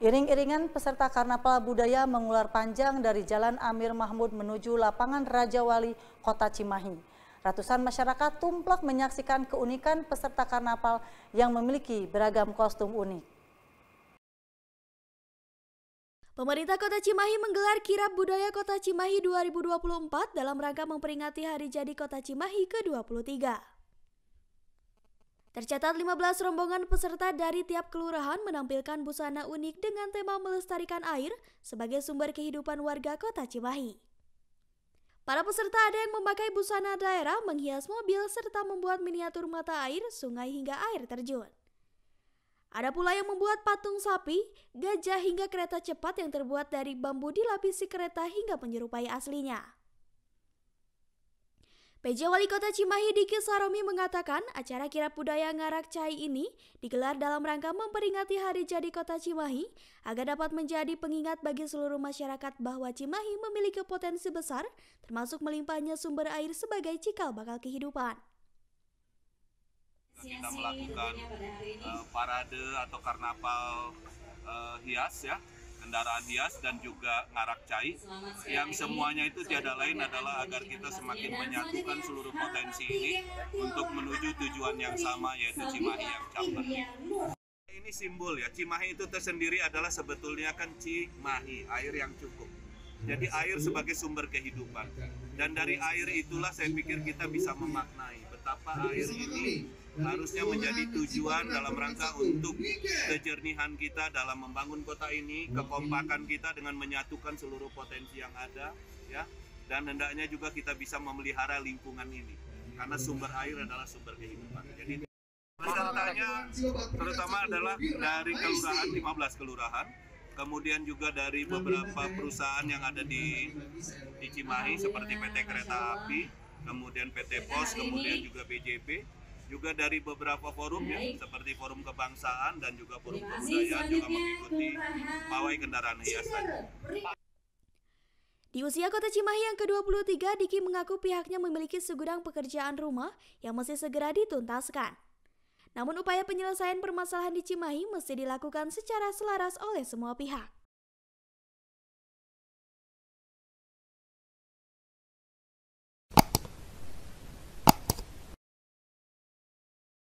Iring-iringan peserta Karnaval Budaya mengular panjang dari Jalan Amir Mahmud menuju lapangan Raja Wali, Kota Cimahi. Ratusan masyarakat tumplak menyaksikan keunikan peserta karnaval yang memiliki beragam kostum unik. Pemerintah Kota Cimahi menggelar Kirap Budaya Kota Cimahi 2024 dalam rangka memperingati Hari Jadi Kota Cimahi ke-23. Tercatat 15 rombongan peserta dari tiap kelurahan menampilkan busana unik dengan tema melestarikan air sebagai sumber kehidupan warga kota Cimahi. Para peserta ada yang memakai busana daerah menghias mobil serta membuat miniatur mata air, sungai hingga air terjun. Ada pula yang membuat patung sapi, gajah hingga kereta cepat yang terbuat dari bambu dilapisi kereta hingga menyerupai aslinya. PJ Wali Kota Cimahi Diki Saromi mengatakan acara kira budaya Ngarak Cai ini digelar dalam rangka memperingati hari jadi Kota Cimahi agar dapat menjadi pengingat bagi seluruh masyarakat bahwa Cimahi memiliki potensi besar termasuk melimpahnya sumber air sebagai cikal bakal kehidupan. Kita melakukan uh, parade atau karnaval uh, hias ya kendaraan hias dan juga ngarak cai yang semuanya itu tiada lain adalah agar kita semakin menyatukan seluruh potensi ini untuk menuju tujuan yang sama yaitu Cimahi yang chapter Ini simbol ya, Cimahi itu tersendiri adalah sebetulnya kan Cimahi, air yang cukup. Jadi hmm. air iya. sebagai sumber kehidupan dan dari air itulah saya pikir kita bisa memaknai betapa air ini harusnya menjadi tujuan dalam rangka untuk kejernihan kita dalam membangun kota ini, kekompakan kita dengan menyatukan seluruh potensi yang ada, ya. Dan hendaknya juga kita bisa memelihara lingkungan ini, karena sumber air adalah sumber kehidupan. Jadi pesertanya terutama adalah dari kelurahan 15 kelurahan kemudian juga dari beberapa eh. perusahaan yang ada di, di Cimahi seperti PT Kereta Api, kemudian PT Pos, kemudian juga BJP juga dari beberapa forum ya seperti forum kebangsaan dan juga forum kebudayaan juga mengikuti pawai kendaraan hias Di usia kota Cimahi yang ke-23, Diki mengaku pihaknya memiliki segudang pekerjaan rumah yang masih segera dituntaskan. Namun upaya penyelesaian permasalahan di Cimahi mesti dilakukan secara selaras oleh semua pihak.